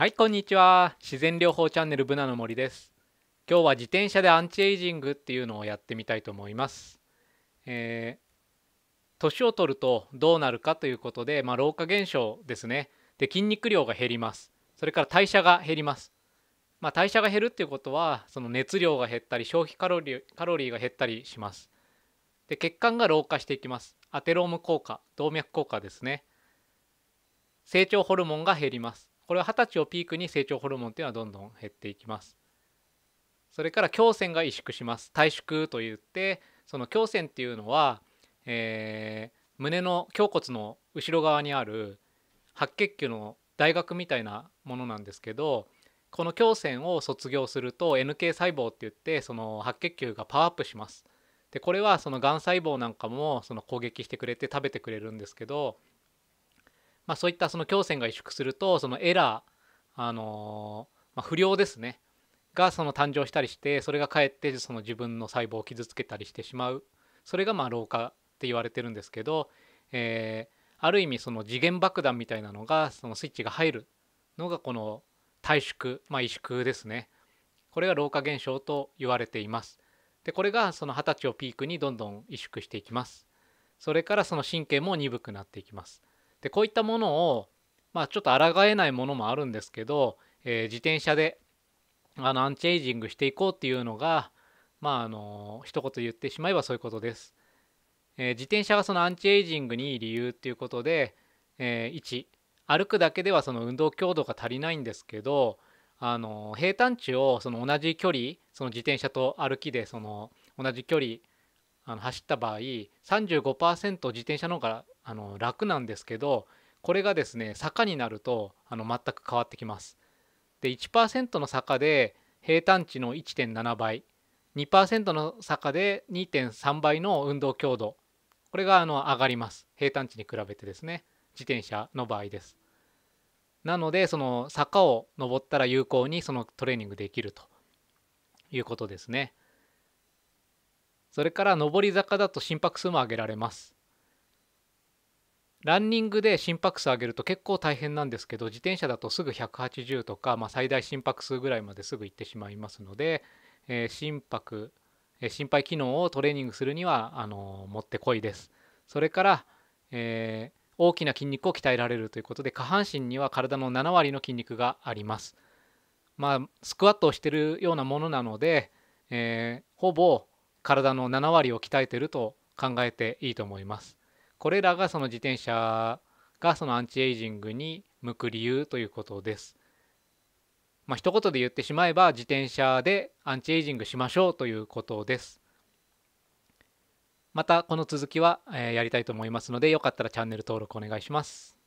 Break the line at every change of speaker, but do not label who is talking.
はいこんにちは自然療法チャンネルブナの森です今日は自転車でアンチエイジングっていうのをやってみたいと思いますえー、年を取るとどうなるかということでまあ、老化現象ですねで筋肉量が減りますそれから代謝が減りますまあ、代謝が減るっていうことはその熱量が減ったり消費カロリーカロリーが減ったりしますで血管が老化していきますアテローム効果動脈硬化ですね成長ホルモンが減りますこれは二十歳をピークに成長ホルモンっていうのはどんどん減っていきますそれから胸腺が萎縮します退縮といってその胸腺っていうのは、えー、胸の胸骨の後ろ側にある白血球の大学みたいなものなんですけどこの胸腺を卒業すると NK 細胞って言ってその白血球がパワーアップしますでこれはそのがん細胞なんかもその攻撃してくれて食べてくれるんですけどまあ、そういったその強線が萎縮するとそのエラー、あのまあ、不良ですねがその誕生したりしてそれがかえってその自分の細胞を傷つけたりしてしまうそれがまあ老化って言われてるんですけど、えー、ある意味その次元爆弾みたいなのがそのスイッチが入るのがこの退縮、まあ、萎縮ですねこれが老化現象と言われていますでこれがその20歳をピークにどんどん萎縮していきますそれからその神経も鈍くなっていきますでこういったものを、まあ、ちょっと抗えないものもあるんですけど、えー、自転車であのアンチエイジングしていこうっていうのが、まあ、あの一言言ってしまえばそういうことです。えー、自転車がそのアンチエイジングにいい理由っていうことで、えー、1歩くだけではその運動強度が足りないんですけどあの平坦地をその同じ距離その自転車と歩きでその同じ距離あの走った場合35%自転車の方があの楽なんですけどこれがですね坂になるとあの全く変わってきます。で1%の坂で平坦地の1.7倍2%の坂で2.3倍の運動強度これがあの上がります平坦地に比べてですね自転車の場合です。なのでその坂を登ったら有効にそのトレーニングできるということですね。それから上り坂だと心拍数も上げられますランニングで心拍数上げると結構大変なんですけど自転車だとすぐ180とか、まあ、最大心拍数ぐらいまですぐ行ってしまいますので、えー、心拍、えー、心肺機能をトレーニングするにはあのー、もってこいですそれから、えー、大きな筋肉を鍛えられるということで下半身には体の7割の筋肉がありますまあスクワットをしているようなものなので、えほぼ体の7割を鍛えていると考えていいと思います。これらがその自転車がそのアンチエイジングに向く理由ということです。まあ、一言で言ってしまえば自転車でアンチエイジングしましょうということです。またこの続きは、えやりたいと思いますのでよかったらチャンネル登録お願いします。